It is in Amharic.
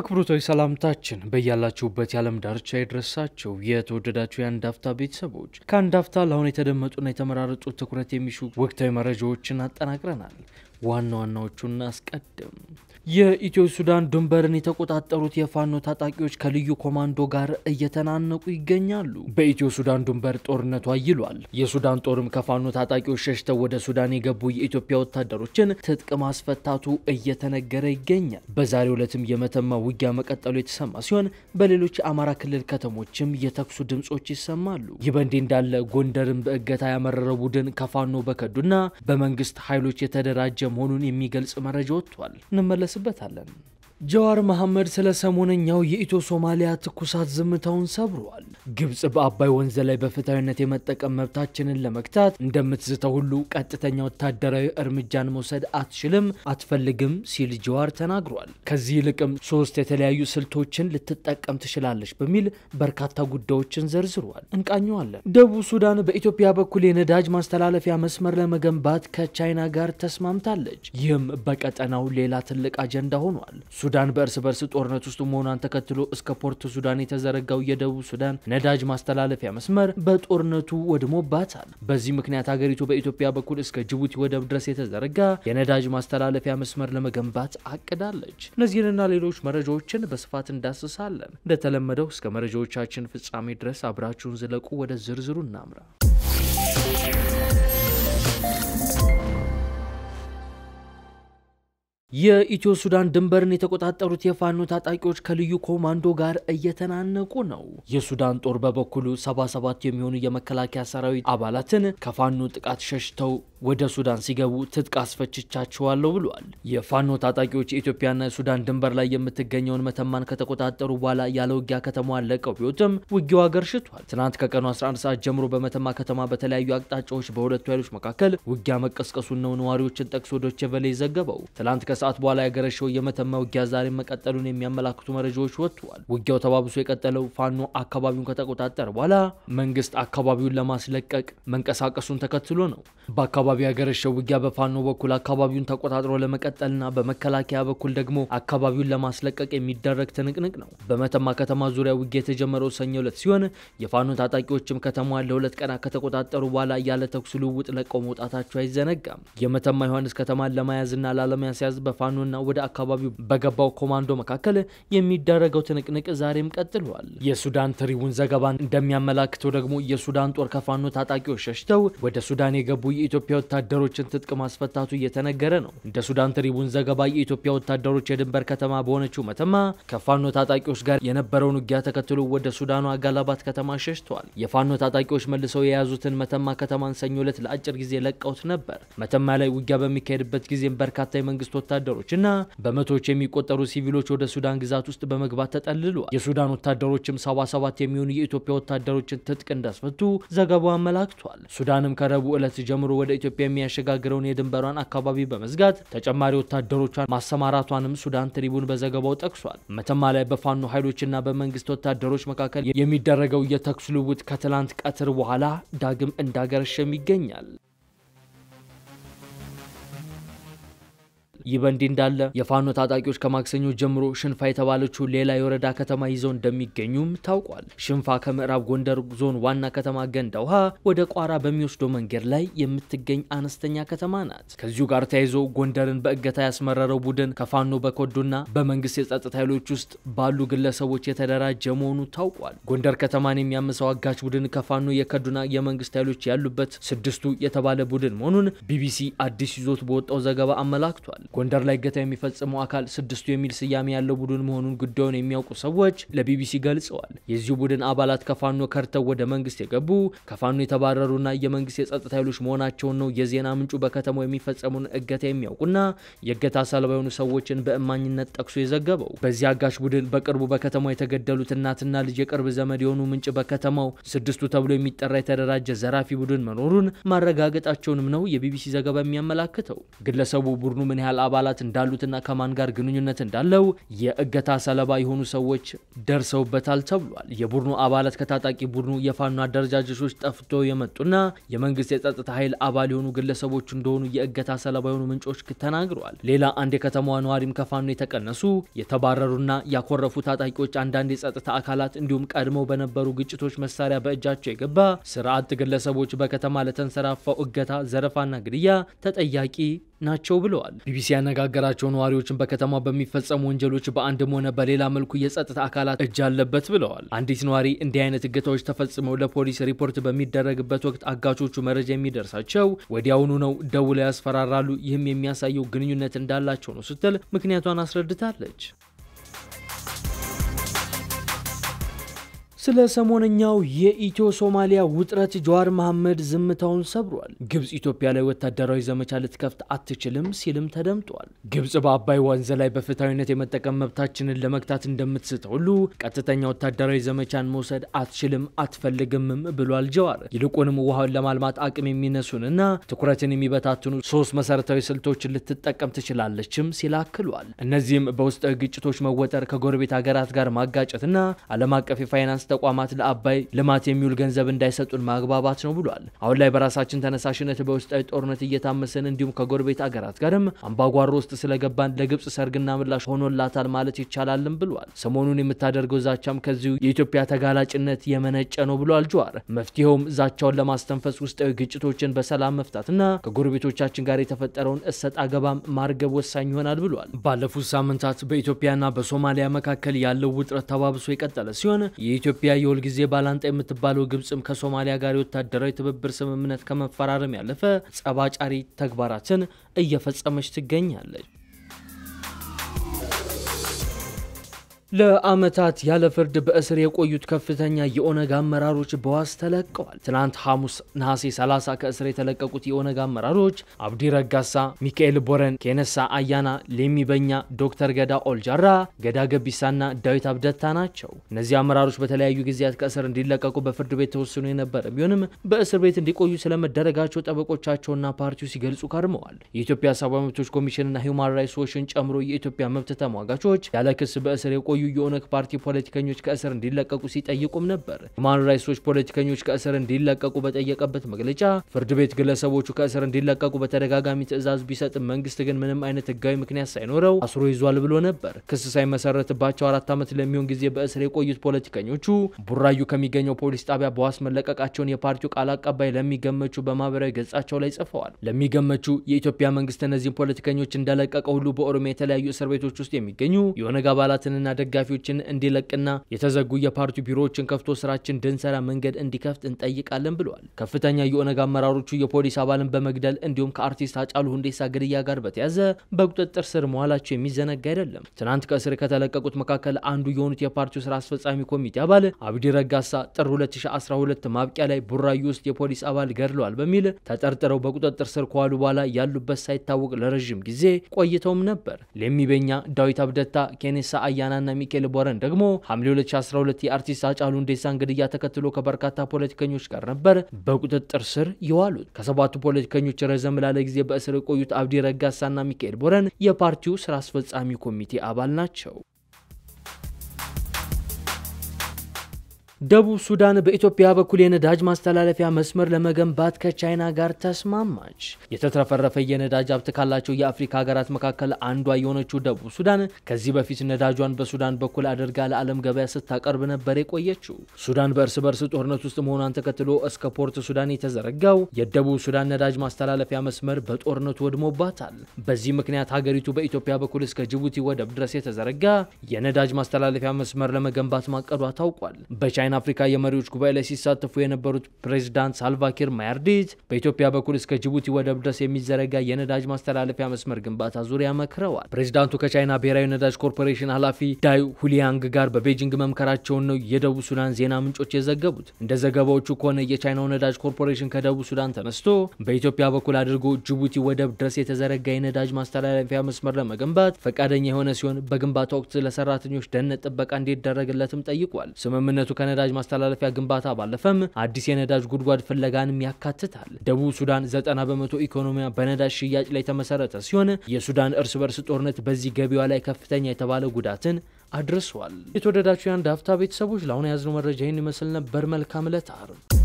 አክብሮታዊ ሰላምታችን በያላችሁበት የዓለም ዳርቻ የደረሳቸው የተወደዳችሁ የአንድ አፍታ ቤተሰቦች ከአንድ አፍታ ለአሁን የተደመጡና የተመራረጡ ትኩረት የሚሹ ወቅታዊ መረጃዎችን አጠናቅረናል። ዋና ዋናዎቹን እናስቀድም። የኢትዮ ሱዳን ድንበርን የተቆጣጠሩት የፋኖ ታጣቂዎች ከልዩ ኮማንዶ ጋር እየተናነቁ ይገኛሉ። በኢትዮ ሱዳን ድንበር ጦርነቱ አይሏል። የሱዳን ጦርም ከፋኖ ታጣቂዎች ሸሽተው ወደ ሱዳን የገቡ የኢትዮጵያ ወታደሮችን ትጥቅ ማስፈታቱ እየተነገረ ይገኛል። በዛሬው ዕለትም የመተማ ውጊያ መቀጠሉ የተሰማ ሲሆን በሌሎች የአማራ ክልል ከተሞችም የተኩሱ ድምጾች ይሰማሉ። ይህ በእንዲህ እንዳለ ጎንደርን በእገታ ያመረረው ቡድን ከፋኖ በከዱና በመንግስት ኃይሎች የተደራጀ መሆኑን የሚገልጽ መረጃ ወጥቷል። እንመለስ እንመለስበታለን። ጀዋር መሐመድ ስለ ሰሞነኛው የኢትዮ ሶማሊያ ትኩሳት ዝምታውን ሰብሯል። ግብጽ በአባይ ወንዝ ላይ በፍትሐዊነት የመጠቀም መብታችንን ለመግታት እንደምትዝተው ሁሉ ቀጥተኛ ወታደራዊ እርምጃን መውሰድ አትችልም፣ አትፈልግም ሲል ጀዋር ተናግሯል። ከዚህ ይልቅም ሶስት የተለያዩ ስልቶችን ልትጠቀም ትችላለች በሚል በርካታ ጉዳዮችን ዘርዝሯል። እንቃኘዋለን። ደቡብ ሱዳን በኢትዮጵያ በኩል የነዳጅ ማስተላለፊያ መስመር ለመገንባት ከቻይና ጋር ተስማምታለች። ይህም በቀጠናው ሌላ ትልቅ አጀንዳ ሆኗል። ሱዳን በእርስ በርስ ጦርነት ውስጥ መሆኗን ተከትሎ እስከ ፖርት ሱዳን የተዘረጋው የደቡብ ሱዳን ነዳጅ ማስተላለፊያ መስመር በጦርነቱ ወድሞባታል። በዚህ ምክንያት ሀገሪቱ በኢትዮጵያ በኩል እስከ ጅቡቲ ወደብ ድረስ የተዘረጋ የነዳጅ ማስተላለፊያ መስመር ለመገንባት አቅዳለች። እነዚህንና ሌሎች መረጃዎችን በስፋት እንዳስሳለን። እንደተለመደው እስከ መረጃዎቻችን ፍጻሜ ድረስ አብራችሁን ዝለቁ። ወደ ዝርዝሩ እናምራ። የኢትዮ ሱዳን ድንበርን የተቆጣጠሩት የፋኖ ታጣቂዎች ከልዩ ኮማንዶ ጋር እየተናነቁ ነው። የሱዳን ጦር በበኩሉ 77 የሚሆኑ የመከላከያ ሰራዊት አባላትን ከፋኖ ጥቃት ሸሽተው ወደ ሱዳን ሲገቡ ትጥቅ አስፈችቻቸዋለሁ ብሏል። የፋኖ ታጣቂዎች የኢትዮጵያና የሱዳን ድንበር ላይ የምትገኘውን መተማን ከተቆጣጠሩ በኋላ ያለ ውጊያ ከተማዋን ለቀው ቢወጡም ውጊያው ሽቷል። ትናንት ከቀኑ 11 ሰዓት ጀምሮ በመተማ ከተማ በተለያዩ አቅጣጫዎች በሁለቱ ኃይሎች መካከል ውጊያ መቀስቀሱን ነው ነዋሪዎችን ጠቅሶ ዶቼ ቬለ ዘገበው። ትናንት ከሰዓት በኋላ ያገረሸው የመተማ ውጊያ ዛሬ መቀጠሉን የሚያመላክቱ መረጃዎች ወጥተዋል። ውጊያው ተባብሶ የቀጠለው ፋኖ አካባቢውን ከተቆጣጠረ በኋላ መንግስት አካባቢውን ለማስለቀቅ መንቀሳቀሱን ተከትሎ ነው። በአካባቢ በአካባቢው ያገረሸው ውጊያ በፋኖ በኩል አካባቢውን ተቆጣጥሮ ለመቀጠልና በመከላከያ በኩል ደግሞ አካባቢውን ለማስለቀቅ የሚደረግ ትንቅንቅ ነው። በመተማ ከተማ ዙሪያ ውጊያ የተጀመረው ሰኞ ዕለት ሲሆን የፋኖ ታጣቂዎችም ከተማዋን ለሁለት ቀናት ከተቆጣጠሩ በኋላ ያለ ተኩስ ልውውጥ ለቀው መውጣታቸው አይዘነጋም። የመተማ ዮሐንስ ከተማን ለመያዝና ላለመያዝ በፋኖና ወደ አካባቢው በገባው ኮማንዶ መካከል የሚደረገው ትንቅንቅ ዛሬም ቀጥሏል። የሱዳን ትሪቡን ዘገባ እንደሚያመላክተው ደግሞ የሱዳን ጦር ከፋኖ ታጣቂዎች ሸሽተው ወደ ሱዳን የገቡ የኢትዮጵያ ወታደሮችን ትጥቅ ማስፈታቱ እየተነገረ ነው። እንደ ሱዳን ትሪቡን ዘገባ የኢትዮጵያ ወታደሮች የድንበር ከተማ በሆነችው መተማ ከፋኖ ታጣቂዎች ጋር የነበረውን ውጊያ ተከትሎ ወደ ሱዳኗ ጋላባት ከተማ ሸሽተዋል። የፋኖ ታጣቂዎች መልሰው የያዙትን መተማ ከተማን ሰኞ ዕለት ለአጭር ጊዜ ለቀውት ነበር። መተማ ላይ ውጊያ በሚካሄድበት ጊዜም በርካታ የመንግስት እና በመቶዎች የሚቆጠሩ ሲቪሎች ወደ ሱዳን ግዛት ውስጥ በመግባት ተጠልሏል። የሱዳን ወታደሮችም 77 የሚሆኑ የኢትዮጵያ ወታደሮችን ትጥቅ እንዳስፈቱ ዘገባው አመላክቷል። ሱዳንም ከረቡዕ ዕለት ጀምሮ ወደ ኢትዮጵያ የሚያሸጋግረውን የድንበሯን አካባቢ በመዝጋት ተጨማሪ ወታደሮቿን ማሰማራቷንም ሱዳን ትሪቡን በዘገባው ጠቅሷል። መተማ ላይ በፋኖ ኃይሎችና በመንግስት ወታደሮች መካከል የሚደረገው የተኩስ ልውውጥ ከትላንት ቀትር በኋላ ዳግም እንዳገረሸም ይገኛል። ይህ በእንዲህ እንዳለ የፋኖ ታጣቂዎች ከማክሰኞ ጀምሮ ሽንፋ የተባለችው ሌላ የወረዳ ከተማ ይዘው እንደሚገኙም ታውቋል። ሽንፋ ከምዕራብ ጎንደር ዞን ዋና ከተማ ገንደ ውሃ ወደ ቋራ በሚወስደው መንገድ ላይ የምትገኝ አነስተኛ ከተማ ናት። ከዚሁ ጋር ተያይዞ ጎንደርን በእገታ ያስመረረው ቡድን ከፋኖ በኮዱና በመንግስት የጸጥታ ኃይሎች ውስጥ ባሉ ግለሰቦች የተደራጀ መሆኑ ታውቋል። ጎንደር ከተማን የሚያምሰው አጋች ቡድን ከፋኖ የከዱና የመንግስት ኃይሎች ያሉበት ስድስቱ የተባለ ቡድን መሆኑን ቢቢሲ አዲስ ይዞት በወጣው ዘገባ አመላክቷል። ጎንደር ላይ እገታ የሚፈጽመው አካል ስድስቱ የሚል ስያሜ ያለው ቡድን መሆኑን ጉዳዩን የሚያውቁ ሰዎች ለቢቢሲ ገልጸዋል። የዚሁ ቡድን አባላት ከፋኖ ከርተው ወደ መንግስት የገቡ ከፋኖ የተባረሩና የመንግስት የጸጥታ ኃይሎች መሆናቸውን ነው የዜና ምንጩ በከተማው የሚፈጸሙን እገታ የሚያውቁና የእገታ ሰለባ የሆኑ ሰዎችን በእማኝነት ጠቅሶ የዘገበው። በዚህ አጋሽ ቡድን በቅርቡ በከተማው የተገደሉት እናትና ልጅ የቅርብ ዘመድ የሆኑ ምንጭ በከተማው ስድስቱ ተብሎ የሚጠራ የተደራጀ ዘራፊ ቡድን መኖሩን ማረጋገጣቸውንም ነው የቢቢሲ ዘገባ የሚያመላክተው። ግለሰቡ ቡድኑ ምን ያህል አባላት እንዳሉትና ከማን ጋር ግንኙነት እንዳለው የእገታ ሰለባ የሆኑ ሰዎች ደርሰውበታል ተብሏል። የቡድኑ አባላት ከታጣቂ ቡድኑ የፋኖ አደረጃጀቶች ጠፍቶ የመጡና የመንግስት የጸጥታ ኃይል አባል የሆኑ ግለሰቦች እንደሆኑ የእገታ ሰለባ የሆኑ ምንጮች ተናግረዋል። ሌላ አንድ የከተማዋ ነዋሪም ከፋኖ የተቀነሱ የተባረሩና ያኮረፉ ታጣቂዎች አንዳንድ የጸጥታ አካላት እንዲሁም ቀድመው በነበሩ ግጭቶች መሳሪያ በእጃቸው የገባ ስርዓት ግለሰቦች በከተማ ለተንሰራፋው እገታ፣ ዘረፋና ግድያ ተጠያቂ ናቸው ብለዋል። ቢቢሲ ያነጋገራቸው ነዋሪዎችን በከተማ በሚፈጸሙ ወንጀሎች በአንድም ሆነ በሌላ መልኩ የጸጥታ አካላት እጅ አለበት ብለዋል። አንዲት ነዋሪ እንዲህ አይነት እገታዎች ተፈጽመው ለፖሊስ ሪፖርት በሚደረግበት ወቅት አጋቾቹ መረጃ የሚደርሳቸው ወዲያውኑ ነው፣ ደውለው ያስፈራራሉ። ይህም የሚያሳየው ግንኙነት እንዳላቸው ነው ስትል ምክንያቷን አስረድታለች። ስለ ሰሞነኛው የኢትዮ ሶማሊያ ውጥረት ጀዋር መሐመድ ዝምታውን ሰብሯል። ግብጽ ኢትዮጵያ ላይ ወታደራዊ ዘመቻ ልትከፍት አትችልም ሲልም ተደምጧል። ግብጽ በአባይ ወንዝ ላይ በፍትሐዊነት የመጠቀም መብታችንን ለመግታት እንደምትስት ሁሉ ቀጥተኛ ወታደራዊ ዘመቻን መውሰድ አትችልም አትፈልግምም ብሏል ጀዋር። ይልቁንም ውሃውን ለማልማት አቅም የሚነሱን እና ትኩረትን የሚበታትኑ ሶስት መሰረታዊ ስልቶችን ልትጠቀም ትችላለችም ሲል አክሏል። እነዚህም በውስጥ ግጭቶች መወጠር፣ ከጎረቤት ሀገራት ጋር ማጋጨትና ዓለም አቀፍ የፋይናንስ ተቋማት ለአባይ ልማት የሚውል ገንዘብ እንዳይሰጡን ማግባባት ነው ብሏል። አሁን ላይ በራሳችን ተነሳሽነት በውስጣዊ ጦርነት እየታመሰን እንዲሁም ከጎረቤት አገራት ጋርም አምባጓሮ ውስጥ ስለገባን ለግብጽ ሰርግና ምላሽ ሆኖላታል ማለት ይቻላልም ብሏል። ሰሞኑን የምታደርገው ዛቻም ከዚሁ የኢትዮጵያ ተጋላጭነት የመነጨ ነው ብሏል ጀዋር። መፍትሄውም ዛቻውን ለማስተንፈስ ውስጣዊ ግጭቶችን በሰላም መፍታትና ከጎረቤቶቻችን ጋር የተፈጠረውን እሰጥ አገባም ማርገብ ወሳኝ ይሆናል ብሏል። ባለፉት ሳምንታት በኢትዮጵያና በሶማሊያ መካከል ያለው ውጥረት ተባብሶ የቀጠለ ሲሆን የኢትዮጵያ ኢትዮጵያ የሁልጊዜ ባላንጣ የምትባለው ግብፅም ከሶማሊያ ጋር የወታደራዊ ትብብር ስምምነት ከመፈራረም ያለፈ ጸባጫሪ ተግባራትን እየፈጸመች ትገኛለች። ለዓመታት ያለ ፍርድ በእስር የቆዩት ከፍተኛ የኦነግ አመራሮች በዋስ ተለቀዋል። ትናንት ሐሙስ ነሐሴ 30 ከእስር የተለቀቁት የኦነግ አመራሮች አብዲ ረጋሳ፣ ሚካኤል ቦረን፣ ኬነሳ አያና፣ ሌሚ በኛ፣ ዶክተር ገዳ ኦልጃራ፣ ገዳ ገቢሳና ዳዊት አብደታ ናቸው። እነዚህ አመራሮች በተለያዩ ጊዜያት ከእስር እንዲለቀቁ በፍርድ ቤት ተወስኖ የነበረ ቢሆንም በእስር ቤት እንዲቆዩ ስለመደረጋቸው ጠበቆቻቸውና ፓርቲው ሲገልጹ ከርመዋል። የኢትዮጵያ ሰብዓዊ መብቶች ኮሚሽንና ሂውማን ራይትስ ዎችን ጨምሮ የኢትዮጵያ መብት ተሟጋቾች ያለ ክስ በእስር የቆዩ የተለያዩ የኦነግ ፓርቲ ፖለቲከኞች ከእስር እንዲለቀቁ ሲጠይቁም ነበር። ሁማን ራይትስ ዎች ፖለቲከኞች ከእስር እንዲለቀቁ በጠየቀበት መግለጫ ፍርድ ቤት ግለሰቦቹ ከእስር እንዲለቀቁ በተደጋጋሚ ትዕዛዝ ቢሰጥም መንግስት ግን ምንም አይነት ህጋዊ ምክንያት ሳይኖረው አስሮ ይዟል ብሎ ነበር። ክስ ሳይመሰረትባቸው አራት ዓመት ለሚሆን ጊዜ በእስር የቆዩት ፖለቲከኞቹ ቡራዩ ከሚገኘው ፖሊስ ጣቢያ በዋስ መለቀቃቸውን የፓርቲው ቃል አቀባይ ለሚገመቹ በማህበራዊ ገጻቸው ላይ ጽፈዋል። ለሚገመቹ የኢትዮጵያ መንግስት እነዚህን ፖለቲከኞች እንደለቀቀ ሁሉ በኦሮሚያ የተለያዩ እስር ቤቶች ውስጥ የሚገኙ የኦነግ አባላትንና ደጋፊዎችን እንዲለቅና የተዘጉ የፓርቲው ቢሮዎችን ከፍቶ ስራችን ድንሰራ መንገድ እንዲከፍት እንጠይቃለን ብለዋል። ከፍተኛ የኦነግ አመራሮቹ የፖሊስ አባልን በመግደል እንዲሁም ከአርቲስት አጫሉ ሁንዴሳ ግድያ ጋር በተያዘ በቁጥጥር ስር መዋላቸው የሚዘነጋ አይደለም። ትናንት ከእስር ከተለቀቁት መካከል አንዱ የሆኑት የፓርቲው ስራ አስፈጻሚ ኮሚቴ አባል አብዲ ረጋሳ ጥር 2012 ማብቂያ ላይ ቡራዩ ውስጥ የፖሊስ አባል ገድለዋል በሚል ተጠርጥረው በቁጥጥር ስር ከዋሉ በኋላ ያሉበት ሳይታወቅ ለረዥም ጊዜ ቆይተውም ነበር። ሌሚ ቤኛ፣ ዳዊት አብደታ፣ ኬኔሳ አያናና ሚካኤል ቦረን ደግሞ ሐምሌ 2012 የአርቲስት አጫሉ ሁንዴሳን ግድያ ተከትሎ ከበርካታ ፖለቲከኞች ጋር ነበር በቁጥጥር ስር የዋሉት። ከሰባቱ ፖለቲከኞች ረዘም ላለ ጊዜ በእስር የቆዩት አብዲ ረጋሳና ሚካኤል ቦረን የፓርቲው ስራ አስፈጻሚ ኮሚቴ አባል ናቸው። ደቡብ ሱዳን በኢትዮጵያ በኩል የነዳጅ ማስተላለፊያ መስመር ለመገንባት ከቻይና ጋር ተስማማች። የተትረፈረፈ የነዳጅ ሀብት ካላቸው የአፍሪካ ሀገራት መካከል አንዷ የሆነችው ደቡብ ሱዳን ከዚህ በፊት ነዳጇን በሱዳን በኩል አድርጋ ለዓለም ገበያ ስታቀርብ ነበር የቆየችው። ሱዳን በእርስ በርስ ጦርነት ውስጥ መሆኗን ተከትሎ እስከ ፖርት ሱዳን የተዘረጋው የደቡብ ሱዳን ነዳጅ ማስተላለፊያ መስመር በጦርነቱ ወድሞባታል። በዚህ ምክንያት ሀገሪቱ በኢትዮጵያ በኩል እስከ ጅቡቲ ወደብ ድረስ የተዘረጋ የነዳጅ ማስተላለፊያ መስመር ለመገንባት ማቀዷ ታውቋል። በቻይና የፓን አፍሪካ የመሪዎች ጉባኤ ላይ ሲሳተፉ የነበሩት ፕሬዚዳንት ሳልቫኪር ማያርዲት በኢትዮጵያ በኩል እስከ ጅቡቲ ወደብ ድረስ የሚዘረጋ የነዳጅ ማስተላለፊያ መስመር ግንባታ ዙሪያ መክረዋል። ፕሬዚዳንቱ ከቻይና ብሔራዊ ነዳጅ ኮርፖሬሽን ኃላፊ ዳይ ሁሊያንግ ጋር በቤጂንግ መምከራቸውን ነው የደቡብ ሱዳን ዜና ምንጮች የዘገቡት። እንደ ዘገባዎቹ ከሆነ የቻይናው ነዳጅ ኮርፖሬሽን ከደቡብ ሱዳን ተነስቶ በኢትዮጵያ በኩል አድርጎ ጅቡቲ ወደብ ድረስ የተዘረጋ የነዳጅ ማስተላለፊያ መስመር ለመገንባት ፈቃደኛ የሆነ ሲሆን በግንባታ ወቅት ለሰራተኞች ደህንነት ጥበቃ እንዲደረግለትም ጠይቋል። ስምምነቱ ከነዳ የነዳጅ ማስተላለፊያ ግንባታ ባለፈም አዲስ የነዳጅ ጉድጓድ ፍለጋንም ያካትታል። ደቡብ ሱዳን ዘጠና በመቶ ኢኮኖሚያ በነዳጅ ሽያጭ ላይ የተመሰረተ ሲሆን የሱዳን እርስ በርስ ጦርነት በዚህ ገቢዋ ላይ ከፍተኛ የተባለ ጉዳትን አድርሷል። የተወደዳችሁ የአንድ ሀፍታ ቤተሰቦች ለአሁን የያዝነው መረጃ ይህን ይመስል ነበር። መልካም ዕለት አርብ